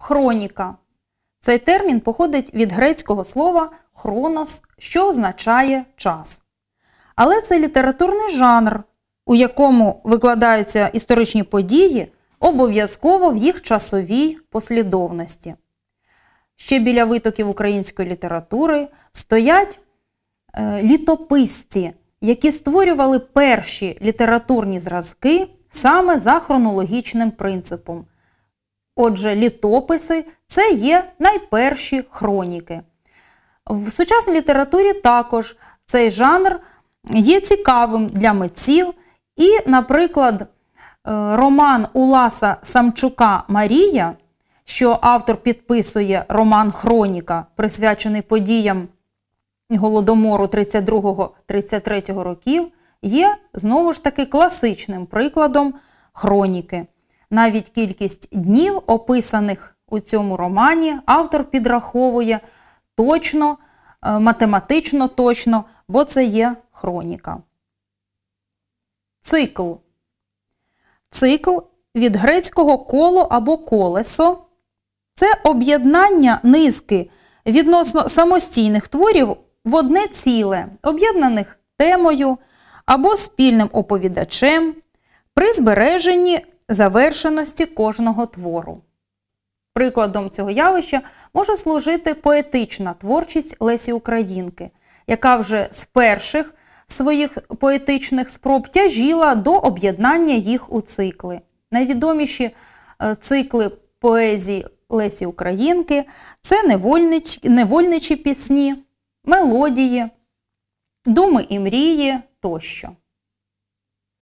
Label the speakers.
Speaker 1: хроніка. Цей термін походить від грецького слова хронос, що означає час. Але це літературний жанр, у якому викладаються історичні події обов'язково в їх часовій послідовності. Ще біля витоків української літератури стоять е, літописці, які створювали перші літературні зразки саме за хронологічним принципом. Отже, літописи це є найперші хроніки. В сучасній літературі також цей жанр є цікавим для митців. І, наприклад, е, роман Уласа Самчука Марія, що автор підписує роман Хроніка, присвячений подіям Голодомору 32-33 років, є знову ж таки класичним прикладом хроніки. Навіть кількість днів, описаних у цьому романі, автор підраховує точно, е, математично точно, бо це є хроніка. Цикл. Цикл від грецького коло або колесо. Це об'єднання низки відносно самостійних творів в одне ціле, об'єднаних темою або спільним оповідачем при збереженні завершеності кожного твору. Прикладом цього явища може служити поетична творчість Лесі Українки, яка вже з перших своїх поетичних спроб тяжіла до об'єднання їх у цикли. Найвідоміші е, цикли поезії Лесі Українки це невольнич, невольничі пісні, мелодії, думи і мрії тощо.